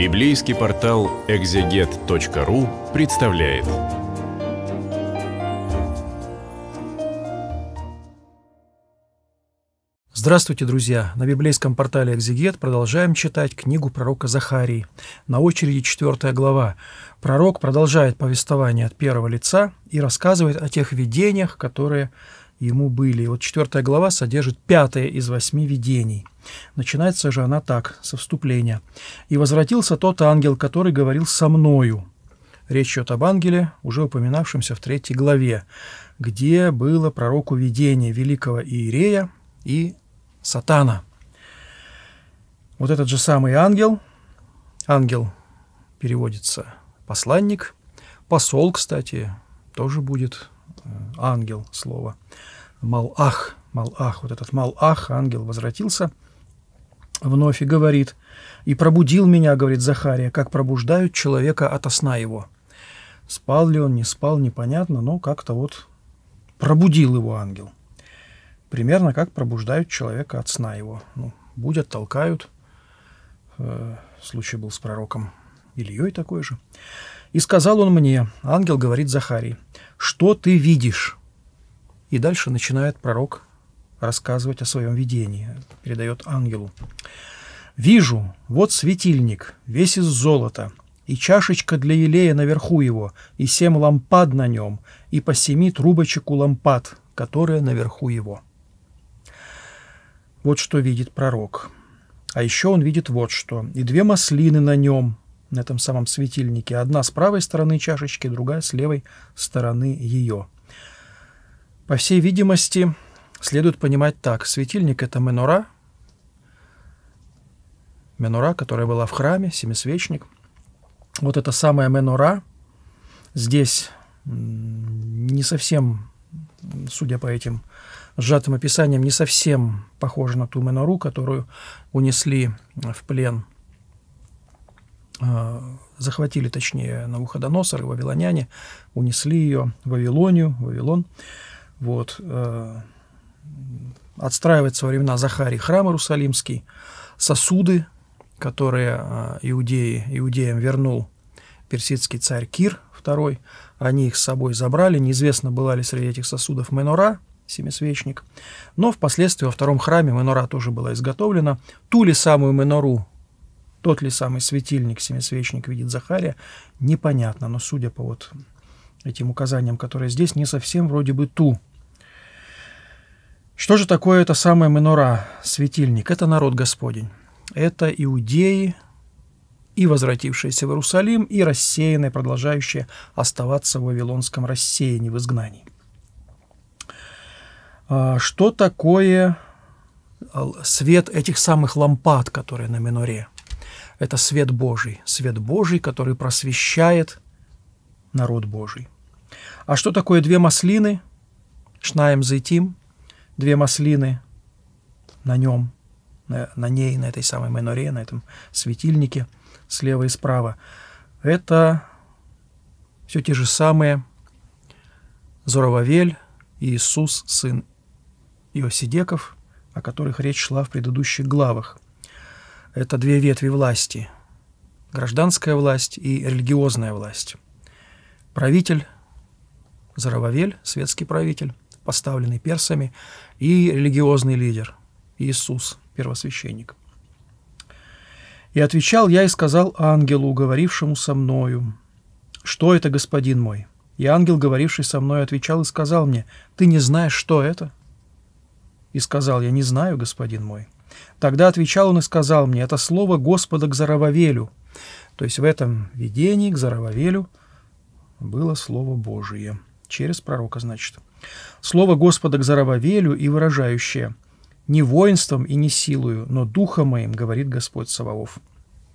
Библейский портал экзегет.ру представляет. Здравствуйте, друзья! На библейском портале «Экзегет» продолжаем читать книгу пророка Захарии. На очереди четвертая глава. Пророк продолжает повествование от первого лица и рассказывает о тех видениях, которые ему были. вот четвертая глава содержит пятое из восьми видений. Начинается же она так, со вступления. «И возвратился тот ангел, который говорил со мною». Речь идет об ангеле, уже упоминавшемся в третьей главе, где было пророку видение великого Иерея и сатана. Вот этот же самый ангел, ангел переводится посланник, посол, кстати, тоже будет Э, ангел слово. Малах, Малах, вот этот Малах, ангел, возвратился вновь и говорит, «И пробудил меня, — говорит Захария, — как пробуждают человека от сна его». Спал ли он, не спал, непонятно, но как-то вот пробудил его ангел. Примерно как пробуждают человека от сна его. Ну, будят, толкают. Э, случай был с пророком Ильей такой же. «И сказал он мне, — ангел говорит Захарии, — что ты видишь? И дальше начинает пророк рассказывать о своем видении, передает ангелу. «Вижу, вот светильник, весь из золота, и чашечка для елея наверху его, и семь лампад на нем, и по семи трубочек у лампад, которые наверху его». Вот что видит пророк. А еще он видит вот что. «И две маслины на нем, на этом самом светильнике. Одна с правой стороны чашечки, другая с левой стороны ее. По всей видимости, следует понимать так. Светильник – это менора, менора, которая была в храме, семисвечник. Вот эта самая менора здесь не совсем, судя по этим сжатым описаниям, не совсем похожа на ту менору, которую унесли в плен Э, захватили, точнее, Науходоносор и вавилоняне, унесли ее в Вавилонию, Вавилон. Вот. Э, Отстраивается во времена Захари храм Иерусалимский, сосуды, которые э, иудеи, иудеям вернул персидский царь Кир II. Они их с собой забрали. Неизвестно, была ли среди этих сосудов Менора, семисвечник. Но впоследствии во втором храме Менора тоже была изготовлена. Ту ли самую Менору, тот ли самый светильник, семисвечник видит Захария, непонятно, но судя по вот этим указаниям, которые здесь, не совсем вроде бы ту. Что же такое это самая Менора, светильник? Это народ Господень. Это иудеи, и возвратившиеся в Иерусалим, и рассеянные, продолжающие оставаться в Вавилонском рассеянии, в изгнании. А, что такое а, свет этих самых лампад, которые на миноре? это свет Божий, свет Божий, который просвещает народ Божий. А что такое две маслины? Шнаем заитим, две маслины на нем, на, на ней, на этой самой меноре, на этом светильнике слева и справа. Это все те же самые Зоровавель и Иисус, сын Иосидеков, о которых речь шла в предыдущих главах – это две ветви власти – гражданская власть и религиозная власть. Правитель – Зарававель, светский правитель, поставленный персами, и религиозный лидер – Иисус, первосвященник. «И отвечал я и сказал ангелу, говорившему со мною, «Что это, господин мой?» И ангел, говоривший со мной, отвечал и сказал мне, «Ты не знаешь, что это?» И сказал я, «Не знаю, господин мой». Тогда отвечал он и сказал мне, это слово Господа к Зарававелю. То есть в этом видении к Зарававелю было слово Божие. Через пророка, значит. Слово Господа к Зарававелю и выражающее «Не воинством и не силою, но духом моим, говорит Господь Саваоф».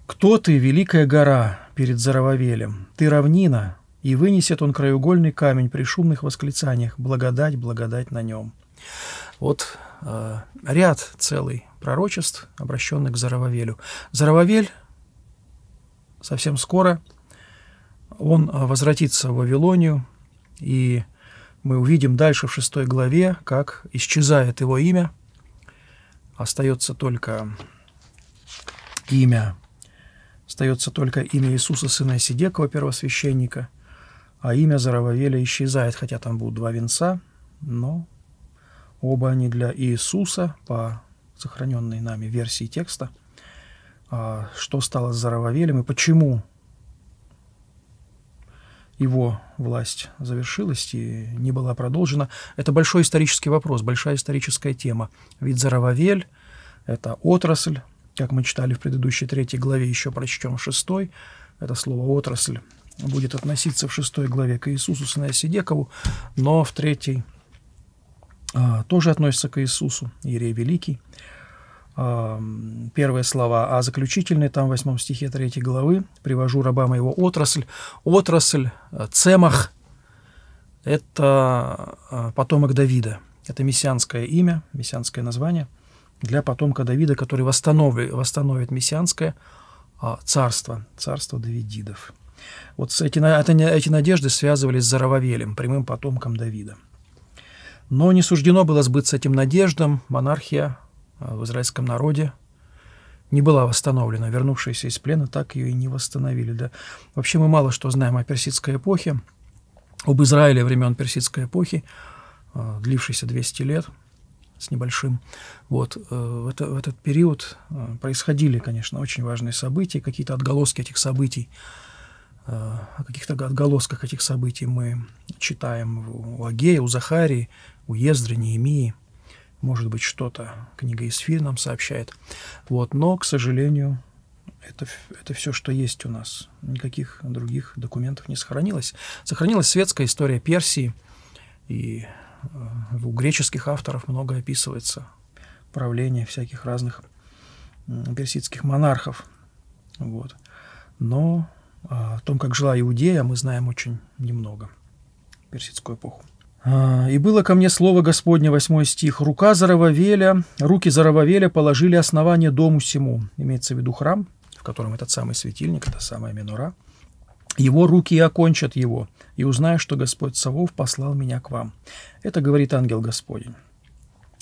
«Кто ты, великая гора, перед Зарававелем? Ты равнина, и вынесет он краеугольный камень при шумных восклицаниях «Благодать, благодать на нем». Вот э, ряд целый пророчеств, обращенных к Зарававелю. Зарававель совсем скоро, он э, возвратится в Вавилонию, и мы увидим дальше в шестой главе, как исчезает его имя, остается только имя, остается только имя Иисуса, сына Сидекова, первосвященника, а имя Зарававеля исчезает, хотя там будут два венца, но Оба они для Иисуса, по сохраненной нами версии текста. А, что стало с Зарававелем и почему его власть завершилась и не была продолжена. Это большой исторический вопрос, большая историческая тема. Ведь Зарававель – это отрасль, как мы читали в предыдущей третьей главе, еще прочтем в шестой. Это слово «отрасль» будет относиться в шестой главе к Иисусу Сыновсидекову, но в третьей а, тоже относится к Иисусу, Иерей Великий. А, первые слова, а заключительные там в 8 стихе 3 главы «Привожу раба моего отрасль». Отрасль, э, цемах – это а, потомок Давида. Это мессианское имя, мессианское название для потомка Давида, который восстановит, восстановит мессианское царство, царство Давидидов. Вот эти, эти надежды связывались с Зарававелем, прямым потомком Давида. Но не суждено было сбыться этим надеждам. Монархия а, в израильском народе не была восстановлена. Вернувшиеся из плена так ее и не восстановили. Да. Вообще мы мало что знаем о персидской эпохе, об Израиле времен персидской эпохи, а, длившейся 200 лет с небольшим. Вот. Э, в, это, в этот период а, происходили, конечно, очень важные события, какие-то отголоски этих событий о каких-то отголосках этих событий мы читаем у Агея, у Захарии, у Ездры, Неемии. Может быть, что-то книга Исфир нам сообщает. Вот. Но, к сожалению, это, это все, что есть у нас. Никаких других документов не сохранилось. Сохранилась светская история Персии, и э, у греческих авторов много описывается правление всяких разных персидских монархов. Вот. Но о том, как жила Иудея, мы знаем очень немного. Персидскую эпоху. А, «И было ко мне слово Господне», 8 стих. «Рука Зарававеля, руки Зарававеля положили основание дому сему». Имеется в виду храм, в котором этот самый светильник, это самая минора. «Его руки и окончат его, и узнаю, что Господь Савов послал меня к вам». Это говорит ангел Господень.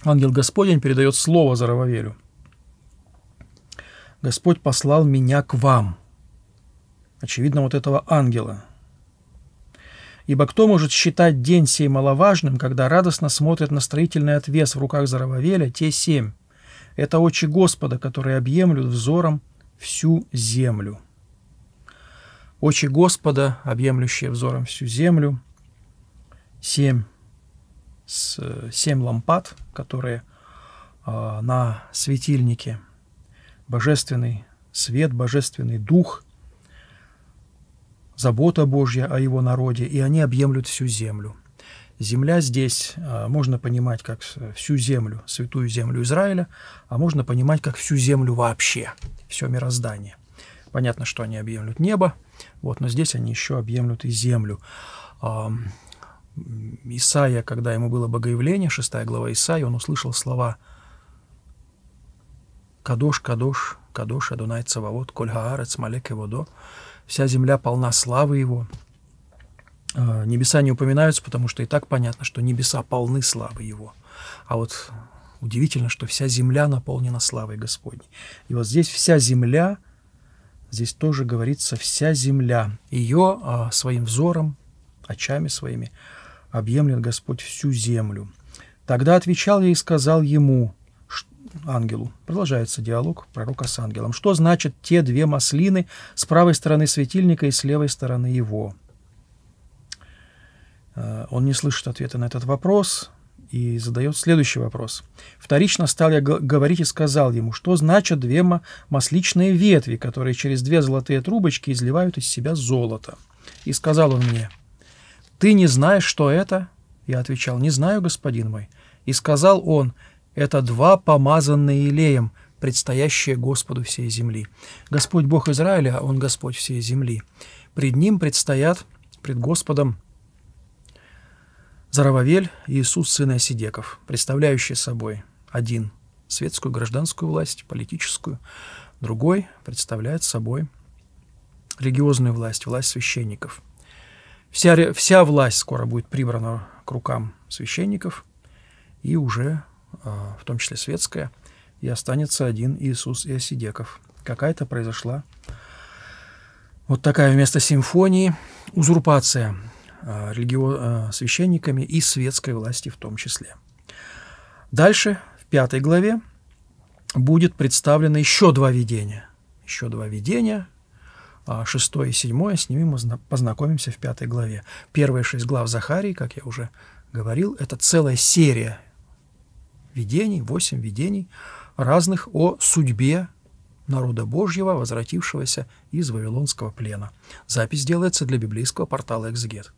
Ангел Господень передает слово Зарававелю. «Господь послал меня к вам» очевидно, вот этого ангела. Ибо кто может считать день сей маловажным, когда радостно смотрят на строительный отвес в руках Зарававеля те семь? Это очи Господа, которые объемлют взором всю землю. Очи Господа, объемлющие взором всю землю, семь, с, семь лампад, которые э, на светильнике, божественный свет, божественный дух, забота Божья о его народе, и они объемлют всю землю. Земля здесь а, можно понимать как всю землю, святую землю Израиля, а можно понимать как всю землю вообще, все мироздание. Понятно, что они объемлют небо, вот, но здесь они еще объемлют и землю. Исаия, когда ему было богоявление, 6 глава Исаия, он услышал слова «Кадош, Кадош, Кадош, Адунай Цававод, Коль Гаарец, Малек и Водо» вся земля полна славы Его. А, небеса не упоминаются, потому что и так понятно, что небеса полны славы Его. А вот удивительно, что вся земля наполнена славой Господней. И вот здесь вся земля, здесь тоже говорится вся земля. Ее а, своим взором, очами своими объемлет Господь всю землю. Тогда отвечал я и сказал ему, ангелу. Продолжается диалог пророка с ангелом. Что значит те две маслины с правой стороны светильника и с левой стороны его? Э, он не слышит ответа на этот вопрос и задает следующий вопрос. «Вторично стал я говорить и сказал ему, что значат две масличные ветви, которые через две золотые трубочки изливают из себя золото. И сказал он мне, «Ты не знаешь, что это?» Я отвечал, «Не знаю, господин мой». И сказал он, это два помазанные елеем, предстоящие Господу всей земли. Господь Бог Израиля, а Он Господь всей земли. Пред Ним предстоят, пред Господом, Зарававель и Иисус, сын Осидеков, представляющий собой один светскую гражданскую власть, политическую, другой представляет собой религиозную власть, власть священников. Вся, вся власть скоро будет прибрана к рукам священников, и уже а, в том числе светская, и останется один Иисус и Иосидеков. Какая-то произошла вот такая вместо симфонии узурпация а, религио... А, священниками и светской власти в том числе. Дальше, в пятой главе, будет представлено еще два видения. Еще два видения, шестое и седьмое, с ними мы познакомимся в пятой главе. Первые шесть глав Захарии, как я уже говорил, это целая серия видений, восемь видений разных о судьбе народа Божьего, возвратившегося из Вавилонского плена. Запись делается для библейского портала «Экзегет».